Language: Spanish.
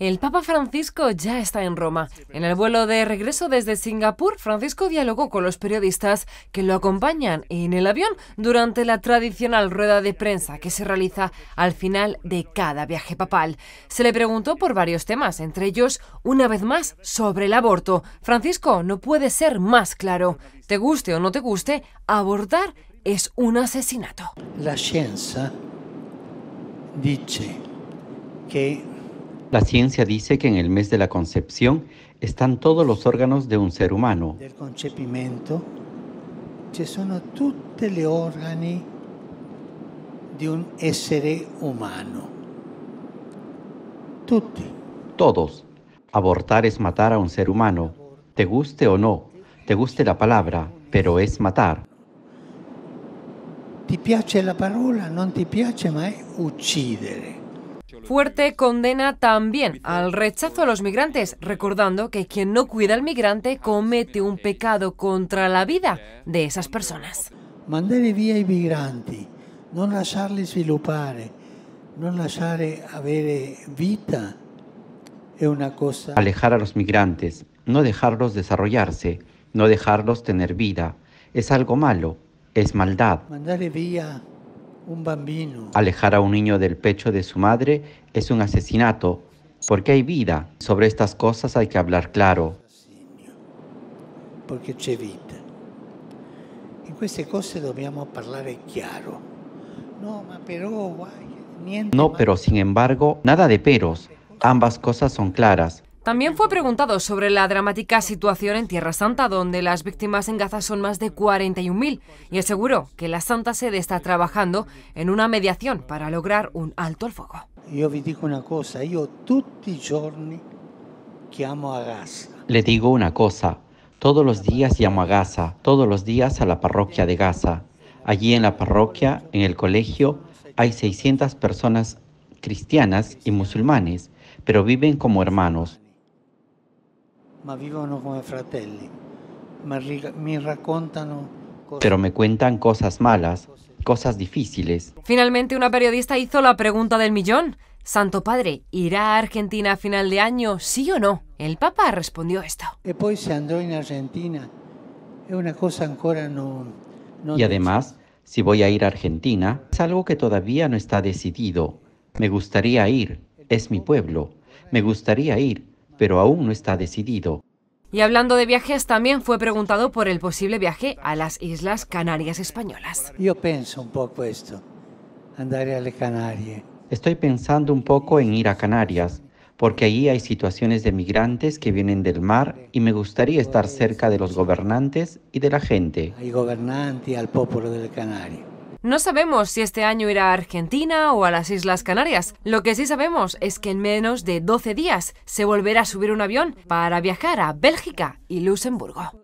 El Papa Francisco ya está en Roma. En el vuelo de regreso desde Singapur, Francisco dialogó con los periodistas que lo acompañan en el avión durante la tradicional rueda de prensa que se realiza al final de cada viaje papal. Se le preguntó por varios temas, entre ellos, una vez más, sobre el aborto. Francisco no puede ser más claro. Te guste o no te guste, abortar es un asesinato. La ciencia dice que la ciencia dice que en el mes de la concepción están todos los órganos de un ser humano. Del concepimiento ci sono tutti gli organi di un essere umano. Tutti. Todos. Abortar es matar a un ser humano, te guste o no, te guste la palabra, pero es matar. Ti piace la parola, non ti piace, ma è uccidere fuerte condena también al rechazo a los migrantes, recordando que quien no cuida al migrante comete un pecado contra la vida de esas personas. vía via i migranti, no lasciarli sviluppare, no lasciare avere eh, vita es una cosa. Alejar a los migrantes, no dejarlos desarrollarse, no dejarlos tener vida, es algo malo, es maldad. Mandarle via bambino. Alejar a un niño del pecho de su madre es un asesinato, porque hay vida. Sobre estas cosas hay que hablar claro. Porque pues No, no, pero sin embargo, nada de peros. Ambas cosas son claras. También fue preguntado sobre la dramática situación en Tierra Santa, donde las víctimas en Gaza son más de 41.000, y aseguró que la Santa Sede está trabajando en una mediación para lograr un alto al fuego. Yo vi digo una cosa, yo todos los días llamo a Gaza. Le digo una cosa, todos los días llamo a Gaza, todos los días a la parroquia de Gaza. Allí en la parroquia, en el colegio, hay 600 personas cristianas y musulmanes, pero viven como hermanos pero me cuentan cosas malas, cosas difíciles. Finalmente, una periodista hizo la pregunta del millón. Santo Padre, ¿irá a Argentina a final de año, sí o no? El Papa respondió esto. Y además, si voy a ir a Argentina, es algo que todavía no está decidido. Me gustaría ir, es mi pueblo. Me gustaría ir, pero aún no está decidido. Y hablando de viajes, también fue preguntado por el posible viaje a las Islas Canarias españolas. Yo pienso un poco esto, andar a las Canarias. Estoy pensando un poco en ir a Canarias, porque allí hay situaciones de migrantes que vienen del mar y me gustaría estar cerca de los gobernantes y de la gente. Hay gobernantes al pueblo de Canarias. No sabemos si este año irá a Argentina o a las Islas Canarias. Lo que sí sabemos es que en menos de 12 días se volverá a subir un avión para viajar a Bélgica y Luxemburgo.